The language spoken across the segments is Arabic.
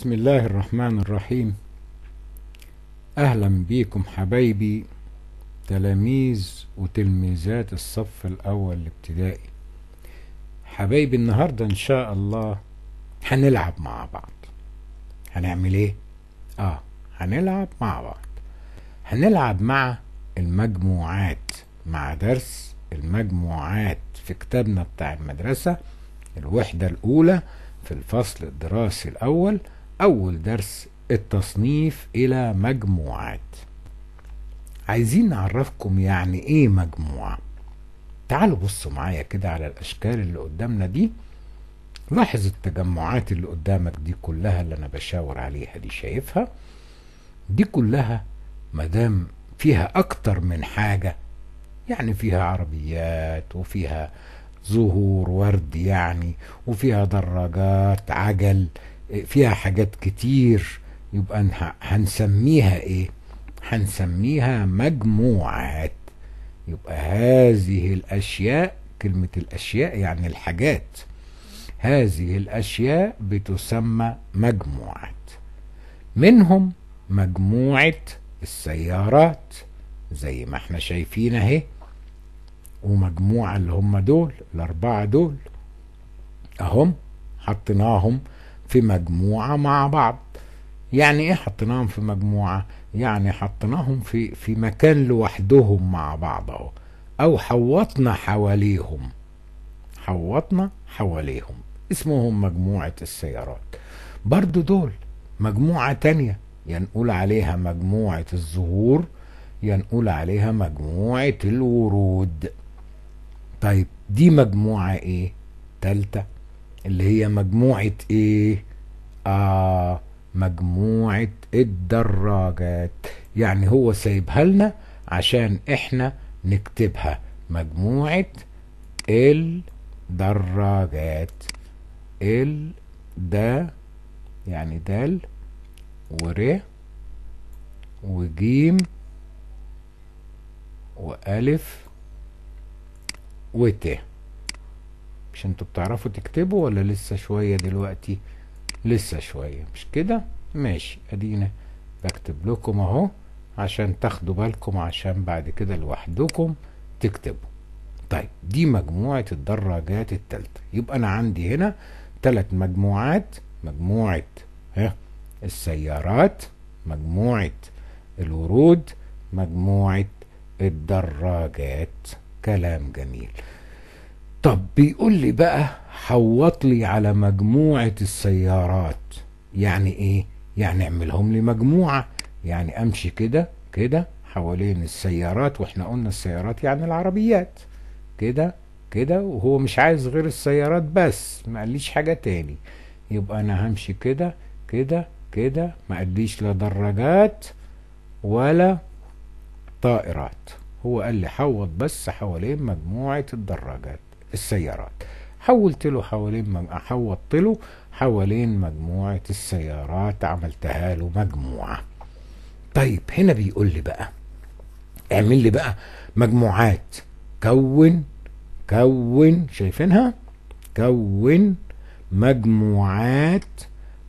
بسم الله الرحمن الرحيم أهلا بيكم حبايبي تلاميذ وتلميذات الصف الأول الابتدائي حبايبي النهاردة إن شاء الله هنلعب مع بعض هنعمل إيه؟ آه هنلعب مع بعض هنلعب مع المجموعات مع درس المجموعات في كتابنا بتاع المدرسة الوحدة الأولى في الفصل الدراسي الأول أول درس التصنيف إلى مجموعات عايزين نعرفكم يعني إيه مجموعة تعالوا بصوا معايا كده على الأشكال اللي قدامنا دي لاحظ التجمعات اللي قدامك دي كلها اللي أنا بشاور عليها دي شايفها دي كلها مدام فيها أكتر من حاجة يعني فيها عربيات وفيها زهور ورد يعني وفيها دراجات عجل فيها حاجات كتير يبقى هنسميها ايه هنسميها مجموعات يبقى هذه الاشياء كلمة الاشياء يعني الحاجات هذه الاشياء بتسمى مجموعات منهم مجموعة السيارات زي ما احنا شايفين اهي ومجموعة اللي هم دول الاربعة دول اهم حطيناهم في مجموعة مع بعض يعني ايه حطيناهم في مجموعة يعني حطيناهم في في مكان لوحدهم مع بعض اهو او حوطنا حواليهم حوطنا حواليهم اسمهم مجموعة السيارات برضو دول مجموعة تانية ينقول عليها مجموعة الزهور ينقول عليها مجموعة الورود طيب دي مجموعة ايه تالتة اللي هي مجموعة ايه آه مجموعة الدراجات يعني هو سايبها لنا عشان احنا نكتبها مجموعة الدراجات ال دا يعني دال ور وجيم وألف وت مش انتوا بتعرفوا تكتبوا ولا لسه شوية دلوقتي لسه شوية مش كده ماشي ادينا بكتب لكم اهو عشان تاخدوا بالكم عشان بعد كده لوحدكم تكتبوا طيب دي مجموعة الدراجات التالتة يبقى انا عندي هنا تلات مجموعات مجموعة ها السيارات مجموعة الورود مجموعة الدراجات كلام جميل طب بيقول لي بقى حوط لي على مجموعة السيارات يعني ايه يعني اعملهم لي مجموعة يعني امشي كده كده حوالين السيارات واحنا قلنا السيارات يعني العربيات كده كده وهو مش عايز غير السيارات بس ما قاليش حاجة تاني يبقى انا همشي كده كده كده ما قاليش لا دراجات ولا طائرات هو قال لي حوض بس حوالين مجموعة الدراجات السيارات حولت له حوالين مم... حوضت له حوالين مجموعة السيارات عملتها له مجموعة طيب هنا بيقول لي بقى اعمل لي بقى مجموعات كون كون شايفينها كون مجموعات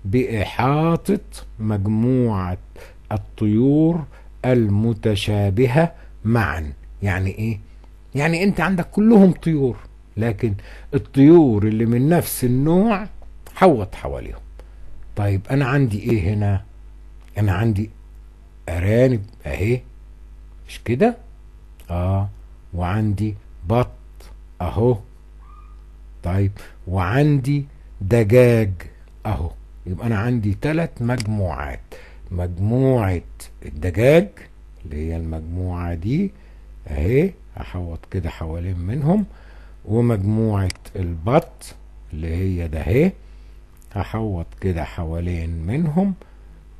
بإحاطة مجموعة الطيور المتشابهة معا يعني ايه يعني انت عندك كلهم طيور لكن الطيور اللي من نفس النوع حوط حواليهم طيب انا عندي ايه هنا انا عندي ارانب اهي مش كده اه وعندي بط اهو طيب وعندي دجاج اهو يبقى انا عندي ثلاث مجموعات مجموعة الدجاج اللي هي المجموعة دي اهي احوط كده حوالين منهم ومجموعة البط اللي هي ده اهي هحوط كده حوالين منهم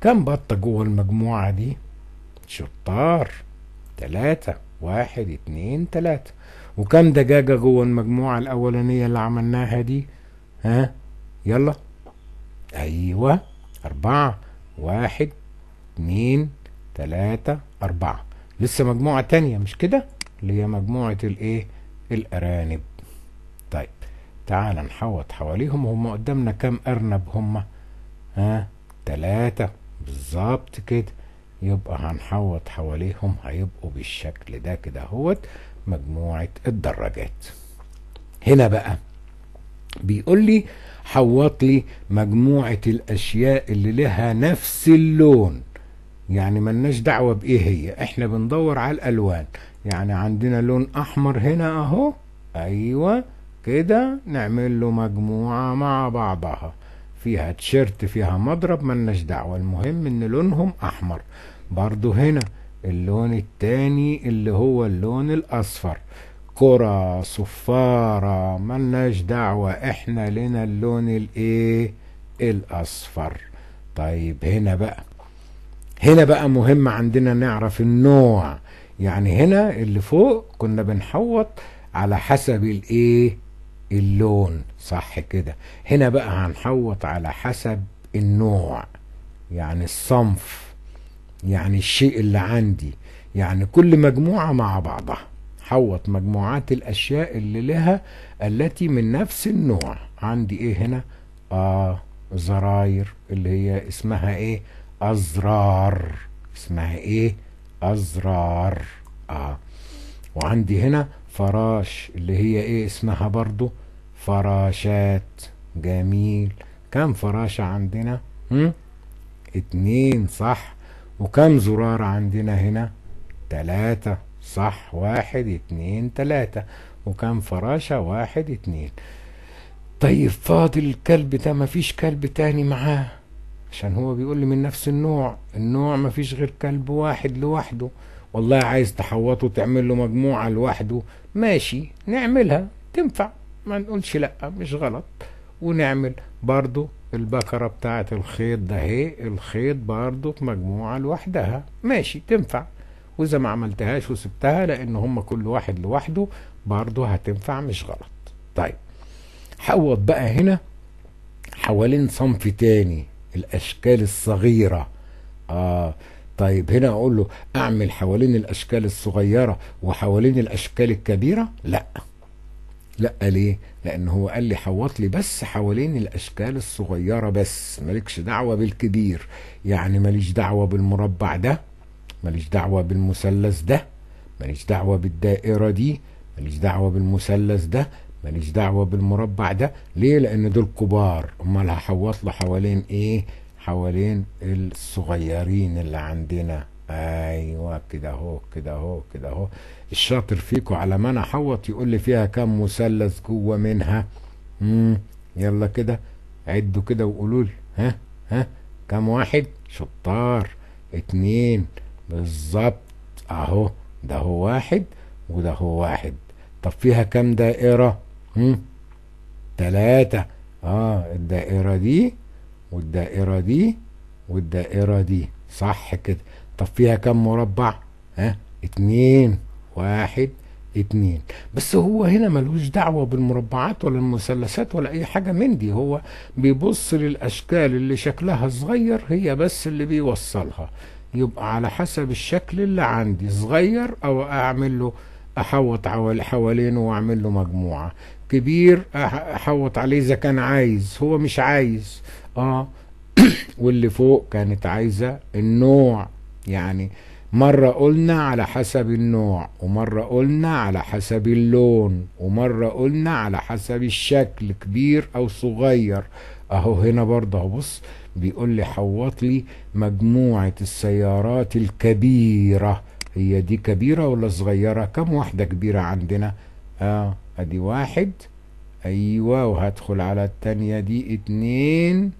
كم بطة جوه المجموعة دي شطار تلاتة واحد اتنين تلاتة وكم دجاجة جوه المجموعة الأولانية اللي عملناها دي ها يلا أيوة أربعة واحد اتنين تلاتة أربعة لسه مجموعة تانية مش كده اللي هي مجموعة الإيه الأرانب تعال نحوط حواليهم هم قدامنا كام أرنب هم ها تلاتة بالظبط كده يبقى هنحوط حواليهم هيبقوا بالشكل ده كده اهوت مجموعة الدراجات هنا بقى بيقول لي حوط لي مجموعة الأشياء اللي لها نفس اللون يعني ملناش دعوة بإيه هي احنا بندور على الألوان يعني عندنا لون أحمر هنا أهو أيوة كده نعمل له مجموعة مع بعضها فيها تيشيرت فيها مضرب ملناش دعوة المهم ان لونهم احمر برضو هنا اللون التاني اللي هو اللون الاصفر كرة صفارة ملناش دعوة احنا لنا اللون الايه الاصفر طيب هنا بقى هنا بقى مهم عندنا نعرف النوع يعني هنا اللي فوق كنا بنحوط على حسب الايه اللون صح كده هنا بقى هنحوط على حسب النوع يعني الصنف يعني الشيء اللي عندي يعني كل مجموعة مع بعضها حوط مجموعات الأشياء اللي لها التي من نفس النوع عندي إيه هنا آه زراير اللي هي اسمها إيه أزرار اسمها إيه أزرار آه وعندي هنا فراش اللي هي إيه اسمها برضو فراشات جميل كم فراشة عندنا هم؟ اتنين صح وكم زرار عندنا هنا تلاتة صح واحد اتنين تلاتة وكم فراشة واحد اتنين طيب فاضل الكلب ده مفيش كلب تاني معاه عشان هو بيقول لي من نفس النوع النوع مفيش غير كلب واحد لوحده والله عايز تحوطه تعمل له مجموعة لوحده ماشي نعملها تنفع ما نقولش لا مش غلط ونعمل برضو البكرة بتاعة الخيط ده هي الخيط برضو في مجموعة لوحدها ماشي تنفع وإذا ما عملتهاش وسبتها لأن هم كل واحد لوحده برضو هتنفع مش غلط طيب حوط بقى هنا حوالين صنف تاني الأشكال الصغيرة آه طيب هنا أقول له أعمل حوالين الأشكال الصغيرة وحوالين الأشكال الكبيرة لأ لا ليه لان هو قال لي حوط لي بس حوالين الاشكال الصغيره بس مالكش دعوه بالكبير يعني ماليش دعوه بالمربع ده ماليش دعوه بالمثلث ده ماليش دعوه بالدائره دي ماليش دعوه بالمثلث ده ماليش دعوه بالمربع ده ليه لان دول كبار امال هحوط له حوالين ايه حوالين الصغيرين اللي عندنا ايوه كده اهو كده اهو كده اهو الشاطر فيكو على ما انا حوط يقول لي فيها كام مثلث جوه منها امم يلا كده عدوا كده وقولوا لي ها ها كام واحد شطار اتنين بالظبط اهو ده هو واحد وده هو واحد طب فيها كام دائرة هم تلاتة اه الدائرة دي والدائرة دي والدائرة دي صح كده طب فيها كم مربع ها اتنين واحد اتنين بس هو هنا ملوش دعوة بالمربعات ولا المثلثات ولا اي حاجة من دي هو بيبص للاشكال اللي شكلها صغير هي بس اللي بيوصلها يبقى على حسب الشكل اللي عندي صغير او اعمل له احوط حوالينه واعمل له مجموعة كبير احوط عليه اذا كان عايز هو مش عايز اه واللي فوق كانت عايزة النوع يعني مرة قلنا على حسب النوع ومرة قلنا على حسب اللون ومرة قلنا على حسب الشكل كبير أو صغير أهو هنا برضه هبص بص بيقول لي حوط لي مجموعة السيارات الكبيرة هي دي كبيرة ولا صغيرة كم واحدة كبيرة عندنا آه أدي واحد أيوة وهدخل على التانية دي اتنين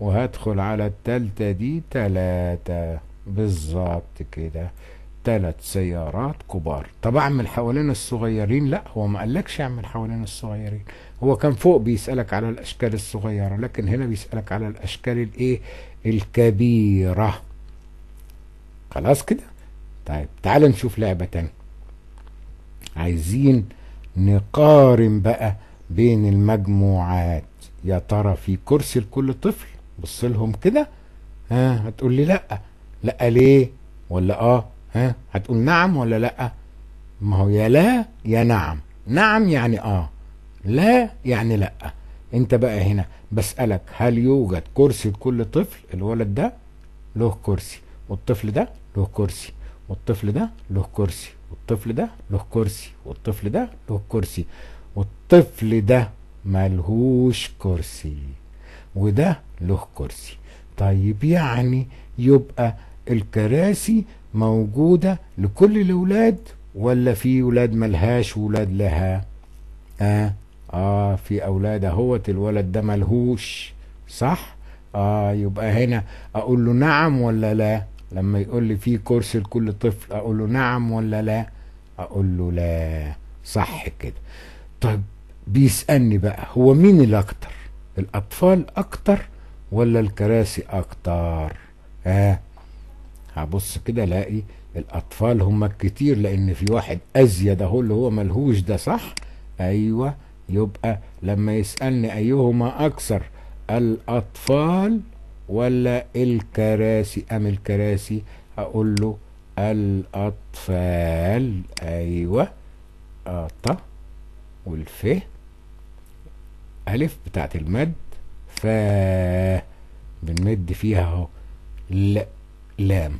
وهدخل على التالتة دي تلاتة بالظبط كده ثلاث سيارات كبار طب اعمل حوالين الصغيرين لا هو ما قالكش اعمل حوالين الصغيرين هو كان فوق بيسألك على الاشكال الصغيرة لكن هنا بيسألك على الاشكال الايه الكبيرة خلاص كده طيب تعال نشوف لعبة تانية عايزين نقارن بقى بين المجموعات يا ترى في كرسي لكل طفل بص لهم كده ها هتقول لي لا لا ليه ولا اه ها هتقول نعم ولا لا ما هو يا لا يا نعم نعم يعني اه لا يعني لا انت بقى هنا بسألك هل يوجد كرسي لكل طفل الولد ده له كرسي والطفل ده له كرسي والطفل ده له كرسي والطفل ده له كرسي والطفل ده له كرسي والطفل ده ملهوش كرسي وده له كرسي طيب يعني يبقى الكراسي موجودة لكل الأولاد ولا في ولاد ملهاش ولاد لها آه آه في أولاد أهوت الولد ده ملهوش صح آه يبقى هنا أقول له نعم ولا لا لما يقول لي في كرسي لكل طفل أقول له نعم ولا لا أقول له لا صح كده طيب بيسألني بقى هو مين الأكتر الأطفال أكتر ولا الكراسي أكتر آه هبص كده الاقي الاطفال هم الكتير لان في واحد ازيد اهو اللي هو ملهوش ده صح ايوه يبقى لما يسالني ايهما اكثر الاطفال ولا الكراسي ام الكراسي اقول له الاطفال ايوه ط والف الف بتاعت المد ف بنمد فيها اهو لام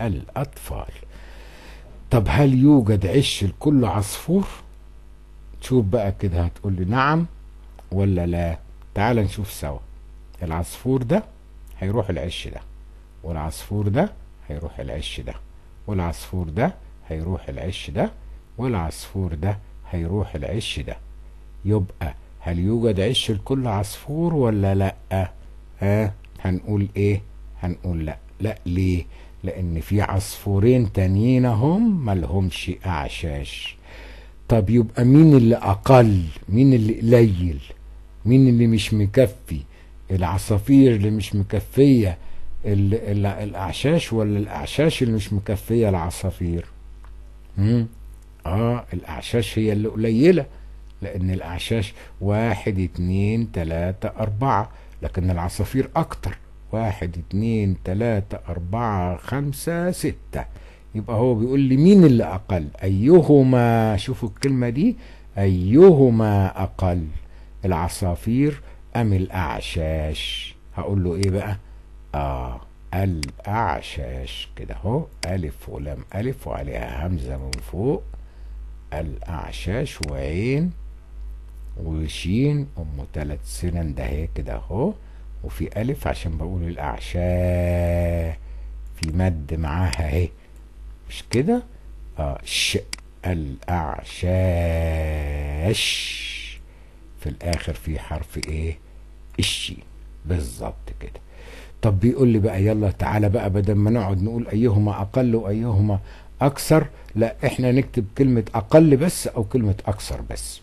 الأطفال طب هل يوجد عش لكل عصفور شوف بقى كده هتقول لي نعم ولا لا تعال نشوف سوا العصفور ده هيروح العش ده والعصفور ده هيروح العش ده والعصفور ده هيروح العش ده والعصفور ده هيروح العش ده يبقى هل يوجد عش لكل عصفور ولا لا ها هنقول ايه هنقول لا لا ليه لان في عصفورين تانيين هم ملهمش اعشاش طب يبقى مين اللي اقل مين اللي قليل مين اللي مش مكفي العصافير اللي مش مكفيه ال ال الاعشاش ولا الاعشاش اللي مش مكفيه العصافير امم اه الاعشاش هي اللي قليله لان الاعشاش واحد اتنين تلاته اربعه لكن العصافير اكتر واحد اتنين تلاتة أربعة خمسة ستة يبقى هو بيقول لي مين اللي أقل أيهما شوفوا الكلمة دي أيهما أقل العصافير أم الأعشاش هقول له إيه بقى آه الأعشاش كده أهو ألف ولام ألف وعليها همزة من فوق الأعشاش وعين وشين أم تلات سنن ده كده أهو وفي ألف عشان بقول الأعشاء في مد معاها اهي مش كده آه ش الأعشاش في الآخر في حرف ايه الشي بالظبط كده طب بيقول لي بقى يلا تعالى بقى بدل ما نقعد نقول أيهما أقل وأيهما أكثر لا احنا نكتب كلمة أقل بس أو كلمة أكثر بس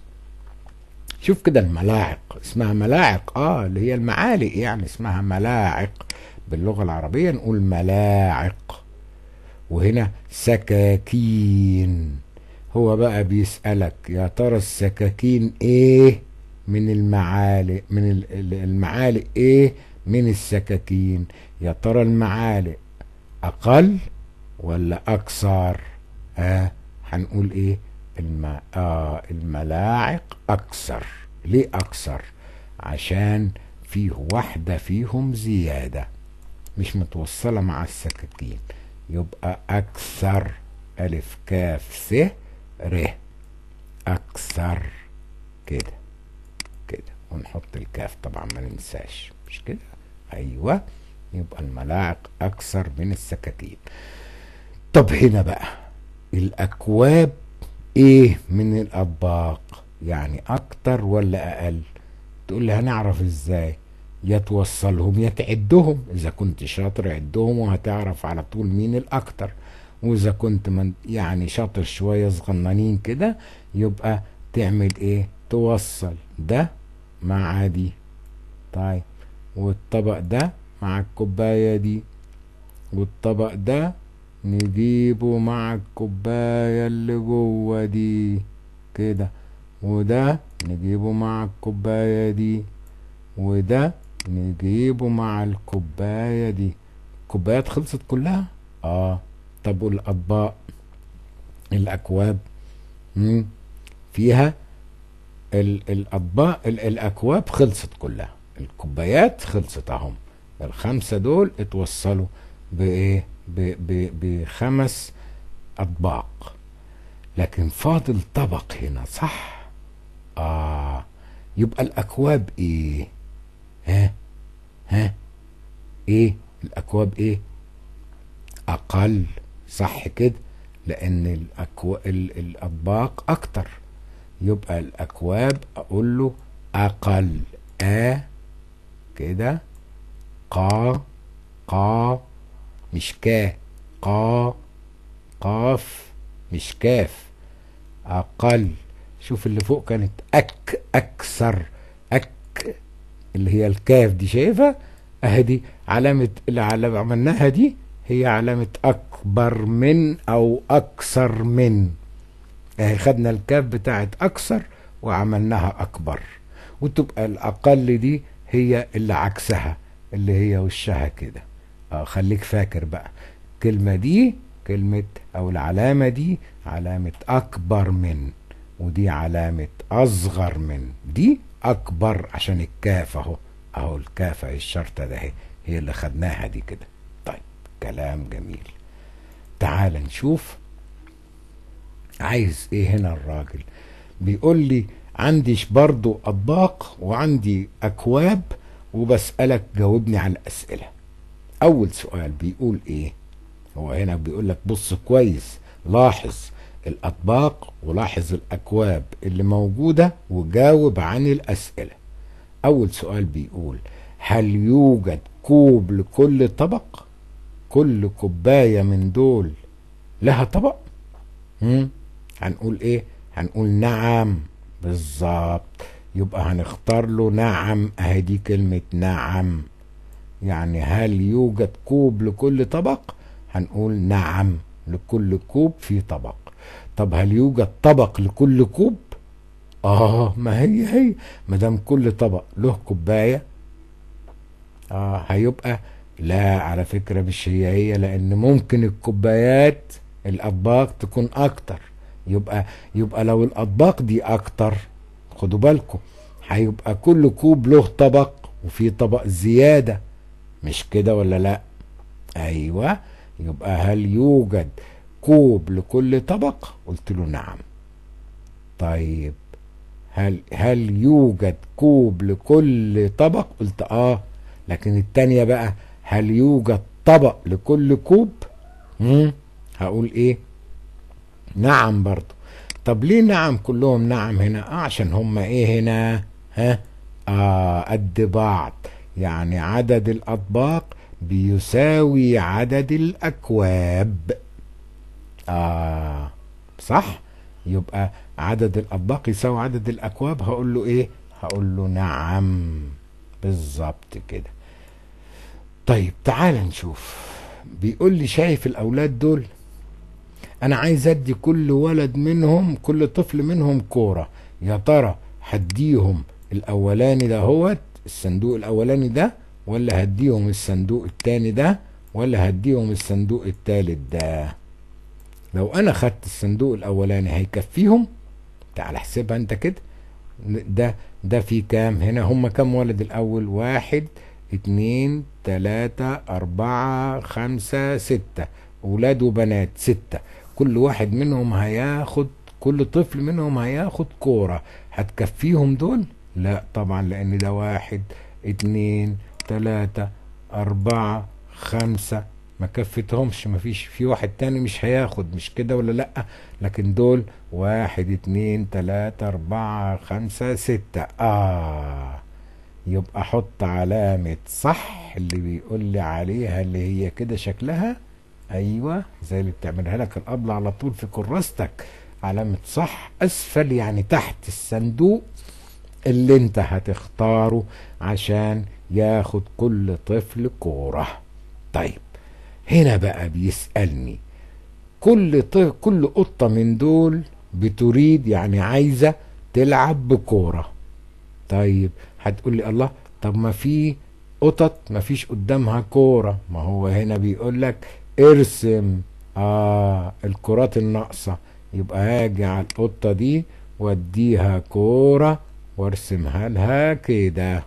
شوف كده الملاعق اسمها ملاعق اه اللي هي المعالق يعني اسمها ملاعق باللغة العربية نقول ملاعق وهنا سكاكين هو بقى بيسألك يا ترى السكاكين ايه من المعالق من المعالق ايه من السكاكين يا ترى المعالق اقل ولا اكثر ها آه هنقول ايه الم... آه الملاعق أكثر ليه أكثر عشان فيه واحدة فيهم زيادة مش متوصلة مع السكاكين يبقى أكثر ألف كاف س ر أكثر كده كده ونحط الكاف طبعا ما ننساش مش كده أيوه يبقى الملاعق أكثر من السكاكين طب هنا بقى الأكواب ايه من الاطباق يعني اكتر ولا اقل تقول لي هنعرف ازاي يا توصلهم يا تعدهم اذا كنت شاطر عدهم وهتعرف على طول مين الاكتر واذا كنت من يعني شاطر شويه صغننين كده يبقى تعمل ايه توصل ده مع دي طيب والطبق ده مع الكوبايه دي والطبق ده نجيبه مع الكوباية اللي جوه دي كده وده نجيبه مع الكوباية دي وده نجيبه مع الكوباية دي الكوبايات خلصت كلها اه طب والاطباق الاكواب مم. فيها ال الاطباق ال الاكواب خلصت كلها الكوبايات خلصت اهم الخمسه دول اتوصلوا بايه بخمس أطباق لكن فاضل طبق هنا صح آه يبقى الأكواب إيه ها ها إيه الأكواب إيه أقل صح كده لأن الأكو... الأطباق أكتر يبقى الأكواب أقول له أقل آ كده قا قا كا قا قاف مش كاف أقل شوف اللي فوق كانت أك أكثر أك اللي هي الكاف دي شايفها أهي دي علامة اللي عملناها دي هي علامة أكبر من أو أكثر من أهي خدنا الكاف بتاعت أكثر وعملناها أكبر وتبقى الأقل دي هي اللي عكسها اللي هي وشها كده اه خليك فاكر بقى الكلمة دي كلمة أو العلامة دي علامة أكبر من ودي علامة أصغر من دي أكبر عشان الكاف أهو أهو الكاف الشرطة ده هي, هي اللي خدناها دي كده طيب كلام جميل تعال نشوف عايز إيه هنا الراجل بيقول لي عنديش برضه أطباق وعندي أكواب وبسألك جاوبني على الأسئلة اول سؤال بيقول ايه هو هنا بيقول لك بص كويس لاحظ الاطباق ولاحظ الاكواب اللي موجوده وجاوب عن الاسئله اول سؤال بيقول هل يوجد كوب لكل طبق كل كوبايه من دول لها طبق هم؟ هنقول ايه هنقول نعم بالظبط يبقى هنختار له نعم اهي دي كلمه نعم يعني هل يوجد كوب لكل طبق هنقول نعم لكل كوب في طبق طب هل يوجد طبق لكل كوب اه ما هي هي ما دام كل طبق له كوبايه اه هيبقى لا على فكره مش هي هي لان ممكن الكوبايات الاطباق تكون اكتر يبقى يبقى لو الاطباق دي اكتر خدوا بالكم هيبقى كل كوب له طبق وفي طبق زياده مش كده ولا لا ايوه يبقى هل يوجد كوب لكل طبق قلت له نعم طيب هل هل يوجد كوب لكل طبق قلت اه لكن التانية بقى هل يوجد طبق لكل كوب مم. هقول ايه نعم برضو طب ليه نعم كلهم نعم هنا آه عشان هم ايه هنا ها آه قد بعض يعني عدد الأطباق بيساوي عدد الأكواب آه صح يبقى عدد الأطباق يساوي عدد الأكواب هقول له إيه هقول له نعم بالظبط كده طيب تعال نشوف بيقول لي شايف الأولاد دول أنا عايز أدي كل ولد منهم كل طفل منهم كورة يا ترى هديهم الأولاني دهوت الصندوق الاولاني ده ولا هديهم الصندوق التاني ده ولا هديهم الصندوق التالت ده لو انا خدت الصندوق الاولاني هيكفيهم تعال احسبها انت كده ده ده في كام هنا هم كام ولد الاول واحد اتنين تلاتة اربعة خمسة ستة ولاد وبنات ستة كل واحد منهم هياخد كل طفل منهم هياخد كورة هتكفيهم دول لا طبعا لان ده واحد اتنين تلاتة اربعة خمسة ما كفتهمش ما فيش في واحد تاني مش هياخد مش كده ولا لأ لكن دول واحد اتنين تلاتة اربعة خمسة ستة اه يبقى حط علامة صح اللي بيقول لي عليها اللي هي كده شكلها ايوه زي اللي بتعملها لك الابلة على طول في كراستك علامة صح اسفل يعني تحت الصندوق اللي انت هتختاره عشان ياخد كل طفل كورة طيب هنا بقى بيسألني كل طفل كل قطة من دول بتريد يعني عايزة تلعب بكورة طيب هتقول لي الله طب ما في قطط ما فيش قدامها كورة ما هو هنا بيقول لك ارسم آه الكرات الناقصة يبقى هاجي على القطة دي واديها كورة وارسمها لها كده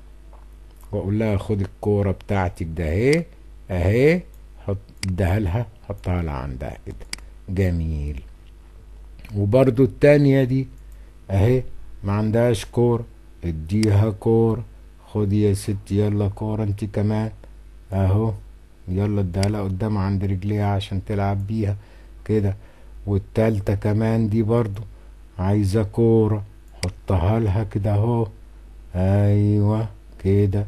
واقول لها خد الكوره بتاعتك ده اهي اهي حط اديها لها حطها لها عندها كده جميل وبرده التانية دي اهي ما عندهاش كور اديها كور خد يا ست يلا كورة انت كمان اهو يلا اديها لها قدام عند رجليها عشان تلعب بيها كده والتالتة كمان دي برضو عايزة كورة حطها لها كده اهو ايوه كده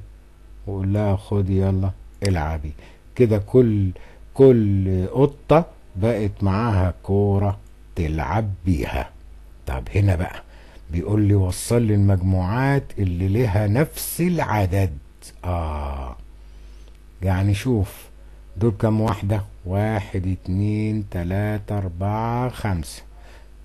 وقول لها خدي يلا العبي كده كل كل قطة بقت معاها كورة تلعب بيها طب هنا بقى بيقول لي وصل لي المجموعات اللي لها نفس العدد اه يعني شوف دول كام واحدة واحد اتنين تلاتة اربعة خمسة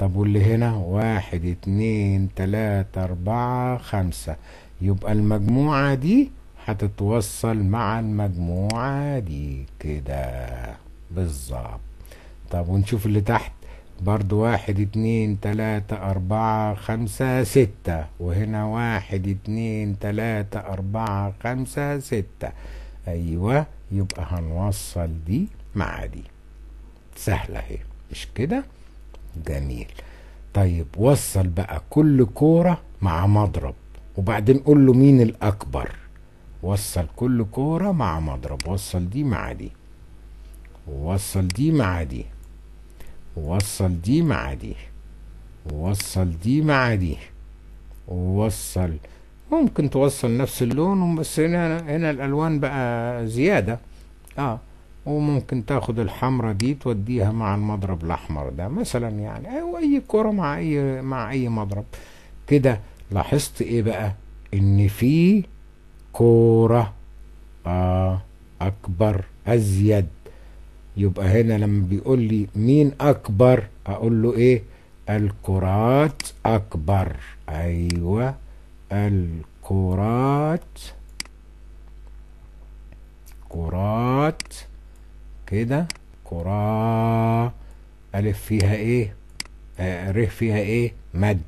طب واللي هنا واحد اتنين تلاتة اربعة خمسة يبقى المجموعة دي هتتوصل مع المجموعة دي كده بالظبط طب ونشوف اللي تحت برضو واحد اتنين تلاتة اربعة خمسة ستة وهنا واحد اتنين تلاتة اربعة خمسة ستة ايوه يبقى هنوصل دي مع دي سهلة اهي مش كده جميل طيب وصل بقى كل كورة مع مضرب وبعدين قول له مين الأكبر وصل كل كورة مع مضرب وصل دي مع دي ووصل دي مع دي ووصل دي مع دي ووصل دي مع دي ووصل ممكن توصل نفس اللون بس هنا هنا الألوان بقى زيادة اه وممكن تاخد الحمرة دي توديها مع المضرب الأحمر ده مثلا يعني أو أي كرة مع أي مع أي مضرب كده لاحظت إيه بقى؟ إن في كورة آه أكبر أزيد يبقى هنا لما بيقول لي مين أكبر أقول له إيه؟ الكرات أكبر أيوه الكرات كرات كده كرة ألف فيها إيه آه ر فيها إيه مد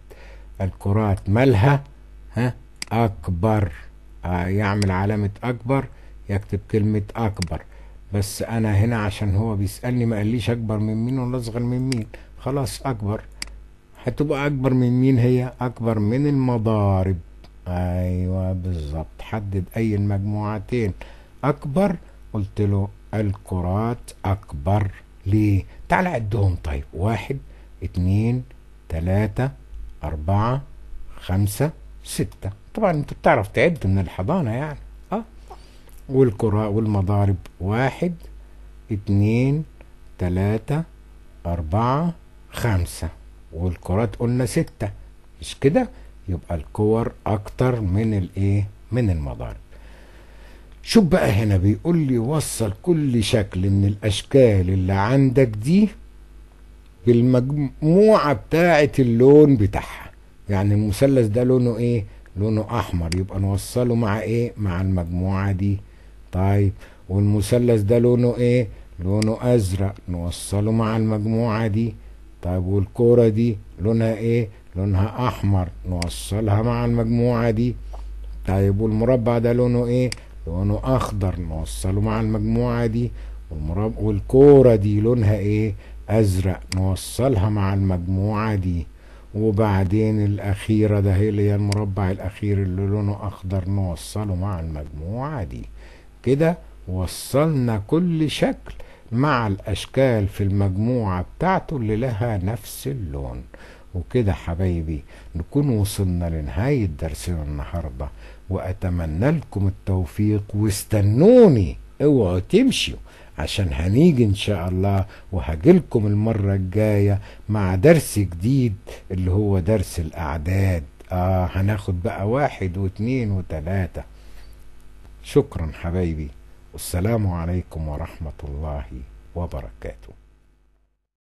الكرات مالها ها أكبر آه يعمل علامة أكبر يكتب كلمة أكبر بس أنا هنا عشان هو بيسألني ما قاليش أكبر من مين ولا أصغر من مين خلاص أكبر هتبقى أكبر من مين هي أكبر من المضارب أيوة بالظبط حدد أي المجموعتين أكبر قلت له الكرات أكبر ليه؟ تعال عدهم طيب واحد اتنين تلاتة أربعة خمسة ستة طبعا أنت بتعرف تعد من الحضانة يعني أه والكرة والمضارب واحد اتنين تلاتة أربعة خمسة والكرات قلنا ستة مش كده؟ يبقى الكور أكتر من الإيه؟ من المضارب شوف بقى هنا بيقول لي وصل كل شكل من الاشكال اللي عندك دي بالمجموعه بتاعه اللون بتاعها يعني المثلث ده لونه ايه لونه احمر يبقى نوصله مع ايه مع المجموعه دي طيب والمثلث ده لونه ايه لونه ازرق نوصله مع المجموعه دي طيب والكرة دي لونها ايه لونها احمر نوصلها مع المجموعه دي طيب والمربع ده لونه ايه لونه اخضر نوصله مع المجموعه دي والكوره دي لونها ايه ازرق نوصلها مع المجموعه دي وبعدين الاخيره ده هي اللي هي المربع الاخير اللي لونه اخضر نوصله مع المجموعه دي كده وصلنا كل شكل مع الاشكال في المجموعه بتاعته اللي لها نفس اللون وكده حبايبي نكون وصلنا لنهايه درسنا النهارده واتمنى لكم التوفيق واستنوني اوعوا تمشوا عشان هنيجي ان شاء الله وهجيلكم المرة الجاية مع درس جديد اللي هو درس الاعداد اه هناخد بقى واحد واثنين وثلاثة شكرا حبايبي والسلام عليكم ورحمة الله وبركاته